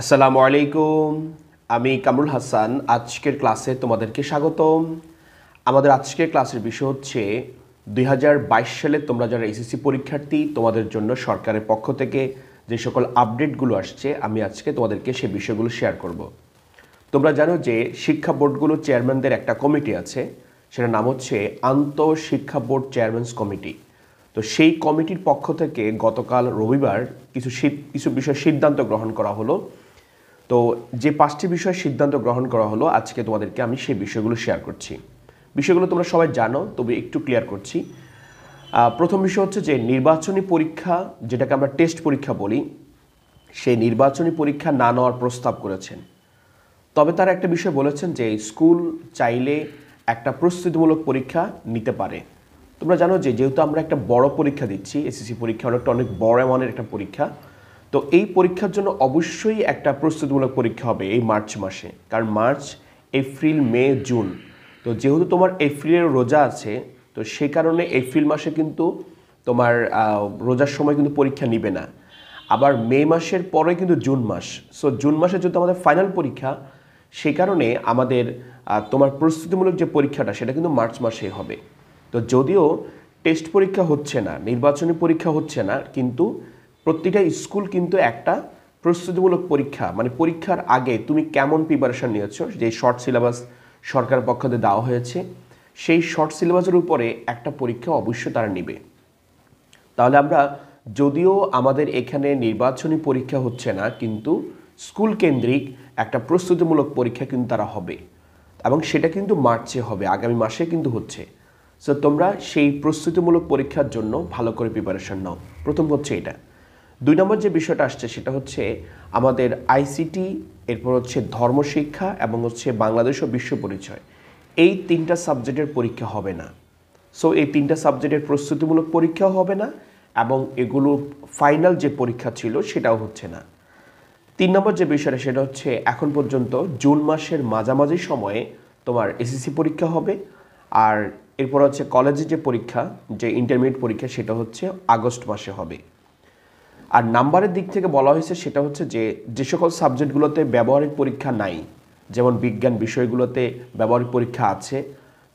আসসালামু আলাইকুম আমি কামরুল হাসান আজকের ক্লাসে তোমাদেরকে স্বাগতম আমাদের আজকের ক্লাসের বিষয় হচ্ছে দুই সালে তোমরা যারা এসএসসি পরীক্ষার্থী তোমাদের জন্য সরকারের পক্ষ থেকে যে সকল আপডেটগুলো আসছে আমি আজকে তোমাদেরকে সে বিষয়গুলো শেয়ার করব। তোমরা জানো যে শিক্ষা বোর্ডগুলো চেয়ারম্যানদের একটা কমিটি আছে সেটার নাম হচ্ছে আন্ত শিক্ষা বোর্ড চেয়ারম্যানস কমিটি তো সেই কমিটির পক্ষ থেকে গতকাল রবিবার কিছু কিছু বিষয় সিদ্ধান্ত গ্রহণ করা হলো তো যে পাঁচটি বিষয়ে সিদ্ধান্ত গ্রহণ করা হলো আজকে তোমাদেরকে আমি সেই বিষয়গুলো শেয়ার করছি বিষয়গুলো তোমরা সবাই জানো তবে একটু ক্লিয়ার করছি প্রথম বিষয় হচ্ছে যে নির্বাচনী পরীক্ষা যেটাকে আমরা টেস্ট পরীক্ষা বলি সেই নির্বাচনী পরীক্ষা না নেওয়ার প্রস্তাব করেছেন তবে তারা একটা বিষয় বলেছেন যে স্কুল চাইলে একটা প্রস্তুতিমূলক পরীক্ষা নিতে পারে তোমরা জানো যে যেহেতু আমরা একটা বড় পরীক্ষা দিচ্ছি এসএসসি পরীক্ষা অনেকটা অনেক বড় এমনের একটা পরীক্ষা তো এই পরীক্ষার জন্য অবশ্যই একটা প্রস্তুতিমূলক পরীক্ষা হবে এই মার্চ মাসে কারণ মার্চ এপ্রিল মে জুন তো যেহেতু তোমার এপ্রিলের রোজা আছে তো সেই কারণে এপ্রিল মাসে কিন্তু তোমার রোজার সময় কিন্তু পরীক্ষা নিবে না আবার মে মাসের পরে কিন্তু জুন মাস সো জুন মাসে যেহেতু আমাদের ফাইনাল পরীক্ষা সে কারণে আমাদের তোমার প্রস্তুতিমূলক যে পরীক্ষাটা সেটা কিন্তু মার্চ মাসে হবে তো যদিও টেস্ট পরীক্ষা হচ্ছে না নির্বাচনী পরীক্ষা হচ্ছে না কিন্তু প্রতিটা স্কুল কিন্তু একটা প্রস্তুতিমূলক পরীক্ষা মানে পরীক্ষার আগে তুমি কেমন প্রিপারেশান নিয়েছো যে শর্ট সিলেবাস সরকার পক্ষ থেকে দেওয়া হয়েছে সেই শর্ট সিলেবাসের উপরে একটা পরীক্ষা অবশ্যই তারা নেবে তাহলে আমরা যদিও আমাদের এখানে নির্বাচনী পরীক্ষা হচ্ছে না কিন্তু স্কুল কেন্দ্রিক একটা প্রস্তুতিমূলক পরীক্ষা কিন্তু তারা হবে এবং সেটা কিন্তু মার্চে হবে আগামী মাসে কিন্তু হচ্ছে সো তোমরা সেই প্রস্তুতিমূলক পরীক্ষার জন্য ভালো করে প্রিপারেশন নাও প্রথম হচ্ছে এটা দুই নম্বর যে বিষয়টা আসছে সেটা হচ্ছে আমাদের আইসিটি এরপর হচ্ছে ধর্মশিক্ষা এবং হচ্ছে বাংলাদেশ ও বিশ্ব পরিচয় এই তিনটা সাবজেক্টের পরীক্ষা হবে না সো এই তিনটা সাবজেক্টের প্রস্তুতিমূলক পরীক্ষাও হবে না এবং এগুলো ফাইনাল যে পরীক্ষা ছিল সেটাও হচ্ছে না তিন নম্বর যে বিষয়টা সেটা হচ্ছে এখন পর্যন্ত জুন মাসের মাঝামাঝি সময়ে তোমার এসএসসি e পরীক্ষা হবে আর এরপর হচ্ছে কলেজে যে পরীক্ষা যে ইন্টারমিডিয়েট পরীক্ষা সেটা হচ্ছে আগস্ট মাসে হবে আর নাম্বারের দিক থেকে বলা হয়েছে সেটা হচ্ছে যে যে সকল সাবজেক্টগুলোতে ব্যবহারিক পরীক্ষা নাই যেমন বিজ্ঞান বিষয়গুলোতে ব্যবহারিক পরীক্ষা আছে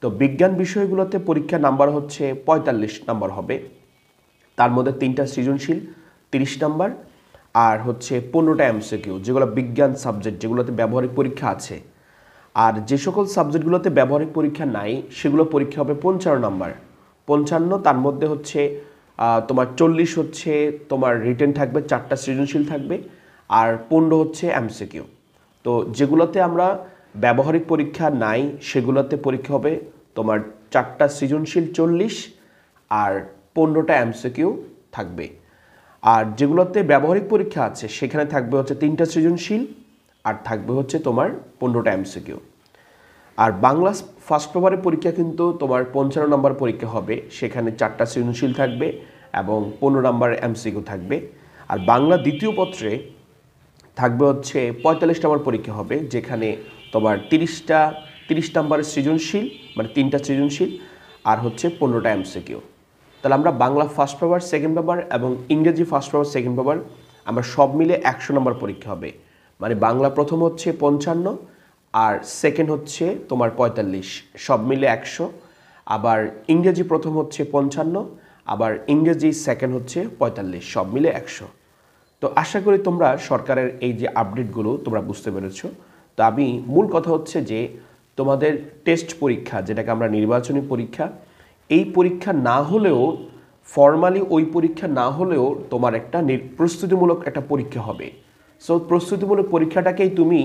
তো বিজ্ঞান বিষয়গুলোতে পরীক্ষা নাম্বার হচ্ছে ৪৫ নাম্বার হবে তার মধ্যে তিনটা সৃজনশীল ৩০ নাম্বার আর হচ্ছে পনেরোটা এমসিকিউ যেগুলো বিজ্ঞান সাবজেক্ট যেগুলোতে ব্যবহারিক পরীক্ষা আছে আর যে সকল সাবজেক্টগুলোতে ব্যবহারিক পরীক্ষা নাই সেগুলো পরীক্ষা হবে পঞ্চান্ন নাম্বার পঞ্চান্ন তার মধ্যে হচ্ছে তোমার চল্লিশ হচ্ছে তোমার রিটেন থাকবে চারটা সৃজনশীল থাকবে আর পনেরো হচ্ছে এমসিকিউ তো যেগুলোতে আমরা ব্যবহারিক পরীক্ষা নাই সেগুলোতে পরীক্ষা হবে তোমার চারটা সৃজনশীল চল্লিশ আর পনেরোটা এমসিকিউ থাকবে আর যেগুলোতে ব্যবহারিক পরীক্ষা আছে সেখানে থাকবে হচ্ছে তিনটা সৃজনশীল আর থাকবে হচ্ছে তোমার পনেরোটা এমসিকিউ আর বাংলা ফার্স্ট পেপারের পরীক্ষা কিন্তু তোমার পঞ্চান্ন নম্বর পরীক্ষা হবে সেখানে চারটা সৃজনশীল থাকবে এবং পনেরো নম্বর এমসিকিউ থাকবে আর বাংলা দ্বিতীয় পত্রে থাকবে হচ্ছে পঁয়তাল্লিশ নম্বর পরীক্ষা হবে যেখানে তোমার তিরিশটা তিরিশ নম্বরের সৃজনশীল মানে তিনটা সৃজনশীল আর হচ্ছে পনেরোটা এমসিকিউ তাহলে আমরা Bangla first paper second paper এবং ইংরেজি ফার্স্ট পেপার সেকেন্ড পেপার আমরা সব মিলে একশো নম্বর পরীক্ষা হবে মানে বাংলা প্রথম হচ্ছে পঞ্চান্ন আর সেকেন্ড হচ্ছে তোমার পঁয়তাল্লিশ সব মিলে একশো আবার ইংরেজি প্রথম হচ্ছে পঞ্চান্ন আবার ইংরেজি সেকেন্ড হচ্ছে পঁয়তাল্লিশ সব মিলে একশো তো আশা করি তোমরা সরকারের এই যে আপডেটগুলো তোমরা বুঝতে পেরেছ তো আমি মূল কথা হচ্ছে যে তোমাদের টেস্ট পরীক্ষা যেটাকে আমরা নির্বাচনী পরীক্ষা এই পরীক্ষা না হলেও ফর্মালি ওই পরীক্ষা না হলেও তোমার একটা প্রস্তুতিমূলক একটা পরীক্ষা হবে সো প্রস্তুতিমূলক পরীক্ষাটাকেই তুমি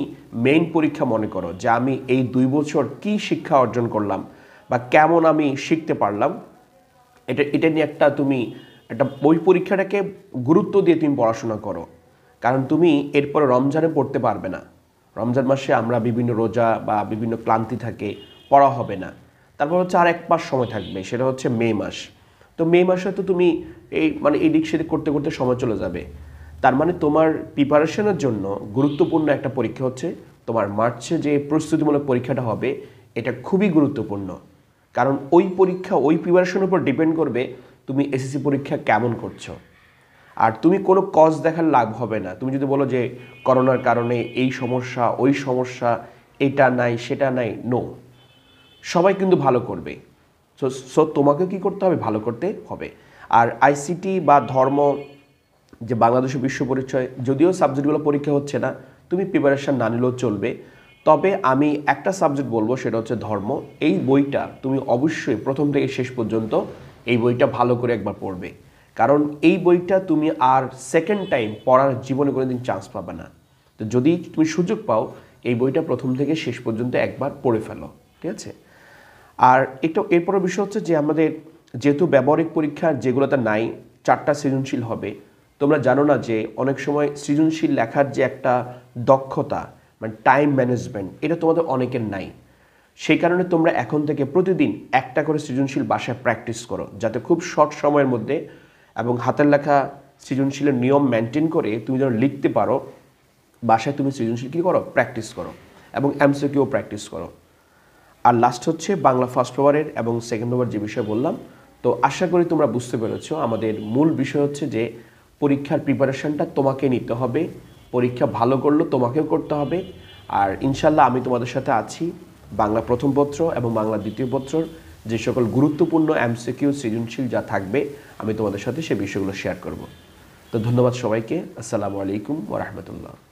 মেইন পরীক্ষা মনে করো যে আমি এই দুই বছর কি শিক্ষা অর্জন করলাম বা কেমন আমি শিখতে পারলাম এটা এটা নিয়ে একটা তুমি একটা ওই পরীক্ষাটাকে গুরুত্ব দিয়ে তুমি পড়াশোনা করো কারণ তুমি এরপরে রমজানে পড়তে পারবে না রমজান মাসে আমরা বিভিন্ন রোজা বা বিভিন্ন ক্লান্তি থাকে পড়া হবে না তারপর হচ্ছে আর এক মাস সময় থাকবে সেটা হচ্ছে মে মাস তো মে মাসে তো তুমি এই মানে এই দিক সেদিক করতে করতে সময় চলে যাবে তার মানে তোমার প্রিপারেশনের জন্য গুরুত্বপূর্ণ একটা পরীক্ষা হচ্ছে তোমার মার্চে যে প্রস্তুতিমূলক পরীক্ষাটা হবে এটা খুবই গুরুত্বপূর্ণ কারণ ওই পরীক্ষা ওই প্রিপারেশনের উপর ডিপেন্ড করবে তুমি এসএসসি পরীক্ষা কেমন করছো আর তুমি কোনো কজ দেখার লাভ হবে না তুমি যদি বলো যে করোনার কারণে এই সমস্যা ওই সমস্যা এটা নাই সেটা নাই নো সবাই কিন্তু ভালো করবে সো সো তোমাকে কি করতে হবে ভালো করতে হবে আর আইসিটি বা ধর্ম যে বাংলাদেশে বিশ্ব পরিচয় যদিও সাবজেক্টগুলো পরীক্ষা হচ্ছে না তুমি প্রিপারেশান না নিলেও চলবে তবে আমি একটা সাবজেক্ট বলবো সেটা হচ্ছে ধর্ম এই বইটা তুমি অবশ্যই প্রথম থেকে শেষ পর্যন্ত এই বইটা ভালো করে একবার পড়বে কারণ এই বইটা তুমি আর সেকেন্ড টাইম পড়ার জীবনে কোনো দিন চান্স পাবে না তো যদি তুমি সুযোগ পাও এই বইটা প্রথম থেকে শেষ পর্যন্ত একবার পড়ে ফেলো ঠিক আছে আর একটা এরপরের বিষয় হচ্ছে যে আমাদের যেহেতু ব্যবহারিক পরীক্ষা যেগুলোতে নাই চারটা সৃজনশীল হবে তোমরা জানো না যে অনেক সময় সৃজনশীল লেখার যে একটা দক্ষতা মানে টাইম ম্যানেজমেন্ট এটা তোমাদের অনেকের নাই সেই কারণে তোমরা এখন থেকে প্রতিদিন একটা করে সৃজনশীল বাসায় প্র্যাকটিস করো যাতে খুব শর্ট সময়ের মধ্যে এবং হাতের লেখা সৃজনশীলের নিয়ম মেনটেন করে তুমি যেন লিখতে পারো বাসায় তুমি সৃজনশীল কী করো প্র্যাকটিস করো এবং এমসিকিউ প্র্যাকটিস করো আর লাস্ট হচ্ছে বাংলা ফার্স্ট ওভারের এবং সেকেন্ড ওভার যে বিষয়ে বললাম তো আশা করি তোমরা বুঝতে পেরেছ আমাদের মূল বিষয় হচ্ছে যে পরীক্ষার প্রিপারেশনটা তোমাকে নিতে হবে পরীক্ষা ভালো করলো তোমাকেও করতে হবে আর ইনশাল্লাহ আমি তোমাদের সাথে আছি বাংলা প্রথম পত্র এবং বাংলা দ্বিতীয় পত্রর যে সকল গুরুত্বপূর্ণ এমসিকিউ সৃজনশীল যা থাকবে আমি তোমাদের সাথে সে বিষয়গুলো শেয়ার করব তো ধন্যবাদ সবাইকে আসসালামু আলাইকুম ওরহমতুল্লাহ